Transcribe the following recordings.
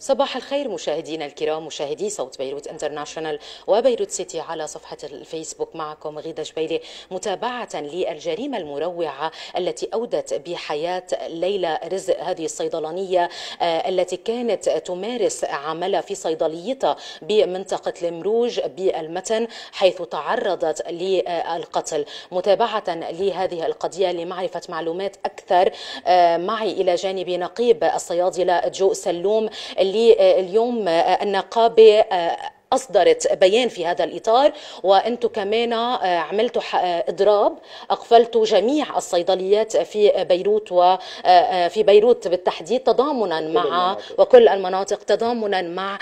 صباح الخير مشاهدينا الكرام مشاهدي صوت بيروت انترناشونال وبيروت سيتي على صفحة الفيسبوك معكم غيدة جبيلي متابعة للجريمة المروعة التي أودت بحياة ليلى رزق هذه الصيدلانية آه، التي كانت تمارس عملها في صيدليتها بمنطقة المروج بالمتن حيث تعرضت للقتل متابعة لهذه القضية لمعرفة معلومات أكثر آه، معي إلى جانب نقيب الصيادلة جو سلوم اللي اليوم آه، النقابه آه، اصدرت بيان في هذا الاطار وانتم كمان آه، عملتوا اضراب اقفلتوا جميع الصيدليات في بيروت وفي بيروت بالتحديد تضامنا مع وكل المناطق تضامنا مع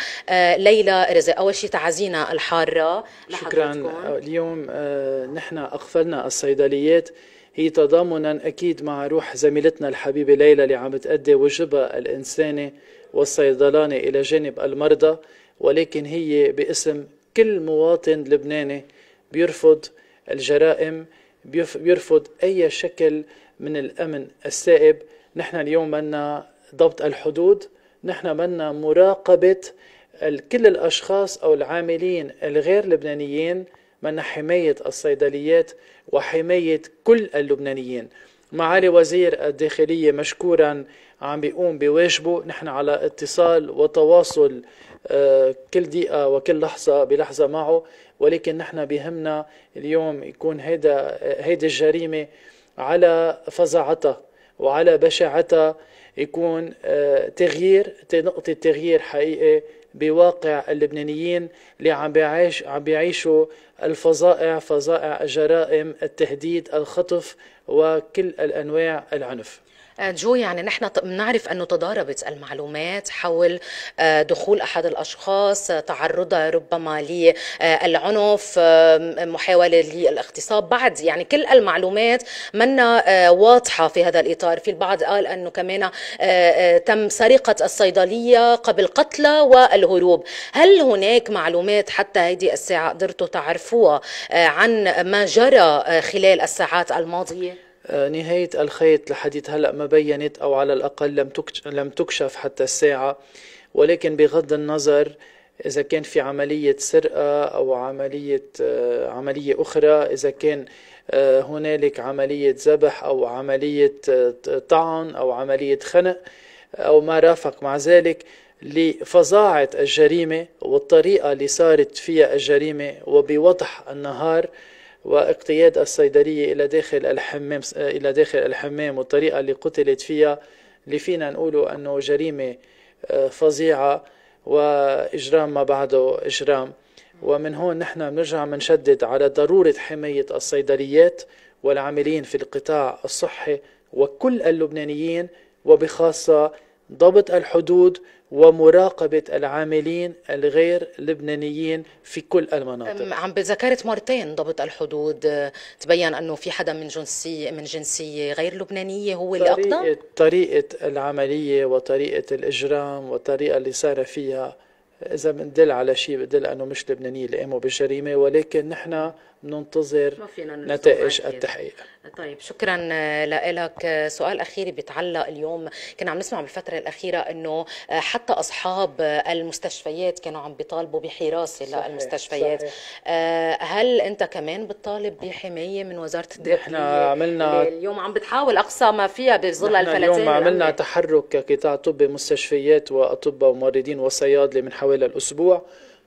ليلى رزق اول شيء تعزينا الحاره شكرا اليوم نحن اقفلنا الصيدليات هي تضامنا أكيد مع روح زميلتنا الحبيبة ليلى اللي عم تأدي واجبها الإنساني والصيدلاني إلى جانب المرضى ولكن هي باسم كل مواطن لبناني بيرفض الجرائم بيرفض أي شكل من الأمن السائب نحن اليوم منا ضبط الحدود نحن منا مراقبة كل الأشخاص أو العاملين الغير لبنانيين من حماية الصيدليات وحماية كل اللبنانيين معالي وزير الداخلية مشكورا عم بيقوم بواجبه نحن على اتصال وتواصل آه، كل دقيقة وكل لحظة بلحظة معه ولكن نحن بهمنا اليوم يكون هيدا هيدي آه، الجريمة على فزعتها وعلى بشاعتها يكون آه، تغيير نقطة تغيير حقيقي بواقع اللبنانيين اللي عم بيعيش عم بيعيشوا الفظائع فظائع الجرائم التهديد الخطف وكل الانواع العنف آه، جو يعني نحن بنعرف انه تضاربت المعلومات حول آه، دخول احد الاشخاص آه، تعرضها ربما للعنف محاوله للاغتصاب بعد يعني كل المعلومات منا واضحه في هذا الاطار في البعض قال انه كمان تم سرقه الصيدليه قبل قتلى والهروب هل هناك معلومات حتى هذه الساعه قدرتوا تعرفوها عن ما جرى خلال الساعات الماضيه آه، نهاية الخيط لحديث هلأ ما بينت أو على الأقل لم تكشف حتى الساعة ولكن بغض النظر إذا كان في عملية سرقة أو عملية آه، عملية أخرى إذا كان آه، هنالك عملية ذبح أو عملية طعن أو عملية خنق أو ما رافق مع ذلك لفظاعة الجريمة والطريقة اللي صارت فيها الجريمة وبوضح النهار واقتياد الصيدلية إلى داخل الحمام إلى داخل الحمام والطريقة اللي قتلت فيها اللي فينا نقولوا أنه جريمة آه، فظيعة وإجرام ما بعده إجرام ومن هون نحن بنرجع بنشدد على ضرورة حماية الصيدليات والعاملين في القطاع الصحي وكل اللبنانيين وبخاصة ضبط الحدود ومراقبة العاملين الغير لبنانيين في كل المناطق عم ذكرت مرتين ضبط الحدود تبين أنه في حدا من جنسية من جنسية غير لبنانية هو اللي أقدم طريقة العملية وطريقة الإجرام والطريقة اللي صار فيها إذا بندل على شيء بدل أنه مش لبنانية اللي قاموا بالجريمة ولكن نحن ننتظر نتائج التحقيق طيب شكرا لك سؤال اخير بيتعلق اليوم كنا عم نسمع بالفتره الاخيره انه حتى اصحاب المستشفيات كانوا عم بيطالبوا بحراسه للمستشفيات صحيح. آه، هل انت كمان بتطالب بحمايه من وزاره الداخليه احنا عملنا اليوم عم بتحاول اقصى ما فيها بظل الفلاتين اليوم عملنا تحرك كقطاع طبي مستشفيات واطباء وممرضين وصيادله من حوالي الاسبوع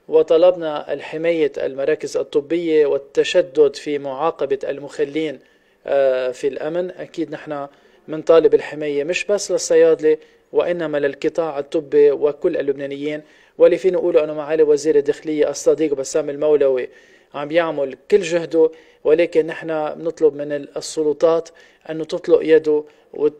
وطلبنا الحماية المراكز الطبية والتشدد في معاقبة المخلين آه، في الأمن أكيد نحن منطالب الحماية مش بس للصيادلة وإنما للقطاع الطبي وكل اللبنانيين واللي فينا نقوله أنه معالي وزير الداخلية الصديق بسام المولوي عم يعمل كل جهده ولكن نحن بنطلب من السلطات انه تطلق يده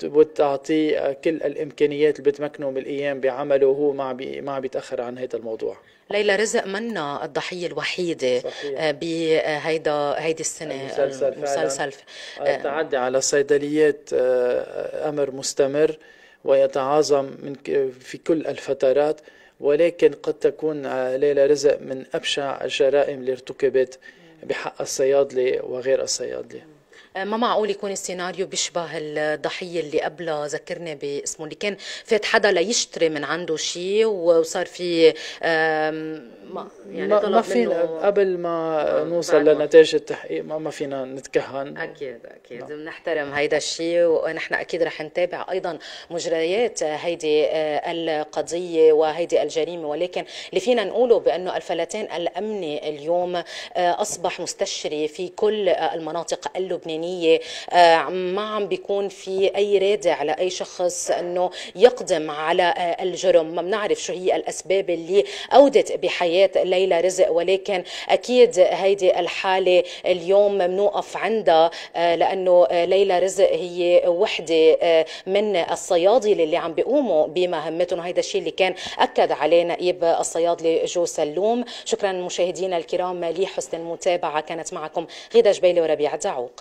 وتعطيه كل الامكانيات اللي بتمكنه من الايام بعمله وهو ما عم ما بيتاخر عن هذا الموضوع ليلى رزق منا الضحيه الوحيده آه، بهيدا آه، هيدي السنه آه، المسلسل, المسلسل التعدي على الصيدليات امر مستمر ويتعاظم من في كل الفترات ولكن قد تكون ليلى رزق من أبشع الجرائم اللي ارتكبت بحق الصيادلة وغير الصيادلة آه، ما معقول يكون السيناريو بيشبه الضحيه اللي قبلها ذكرنا باسمه اللي كان فات حدا ليشتري من عنده شيء وصار في ما يعني ما, ما فينا قبل ما آه، نوصل لنتائج التحقيق ما, ما فينا نتكهن اكيد اكيد بنحترم نعم. هيدا الشيء ونحن اكيد رح نتابع ايضا مجريات هيدي آه، القضيه وهيدي الجريمه ولكن اللي فينا نقوله بانه الفلتان الامني اليوم اصبح مستشري في كل المناطق اللبنانيه الإنسانية آه، ما عم بيكون في أي رادع لأي شخص أنه يقدم على آه، الجرم ما بنعرف شو هي الأسباب اللي أودت بحياة ليلى رزق ولكن أكيد هيدي الحالة اليوم بنوقف عندها آه، لأنه ليلى رزق هي وحدة من الصيادلة اللي عم بيقوموا بمهمتهم وهيدا الشيء اللي كان أكد عليه نائب الصيادلة جو سلوم شكرا مشاهدينا الكرام لحسن المتابعة كانت معكم غيدا جبيلي وربيع دعوق